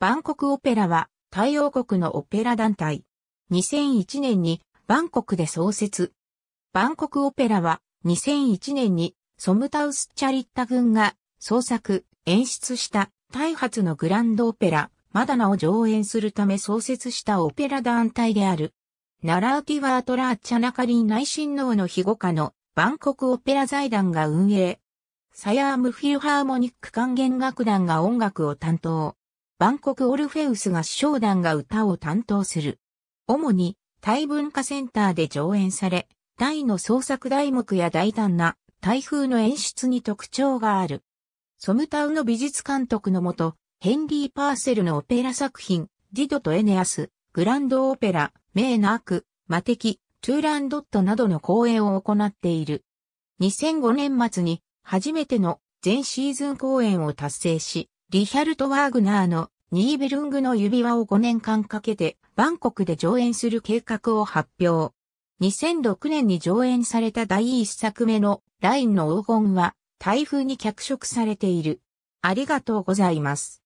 バンコクオペラは、太陽国のオペラ団体。2001年に、バンコクで創設。バンコクオペラは、2001年に、ソムタウス・チャリッタ軍が、創作、演出した、大発のグランドオペラ、マダナを上演するため創設したオペラ団体である。ナラーティワートラーチャナカリン内親王の庇護下のバンコクオペラ財団が運営。サヤームフィルハーモニック管弦楽団が音楽を担当。バンコクオルフェウス合唱団が歌を担当する。主に、タイ文化センターで上演され、タイの創作題目や大胆な台風の演出に特徴がある。ソムタウの美術監督のもと、ヘンリー・パーセルのオペラ作品、ディドとエネアス、グランドオペラ、メーナーク、マテキ、トゥーランドットなどの公演を行っている。2005年末に初めての全シーズン公演を達成し、リヒャルト・ワーグナーのニーベルングの指輪を5年間かけてバンコクで上演する計画を発表。2006年に上演された第1作目のラインの黄金は台風に脚色されている。ありがとうございます。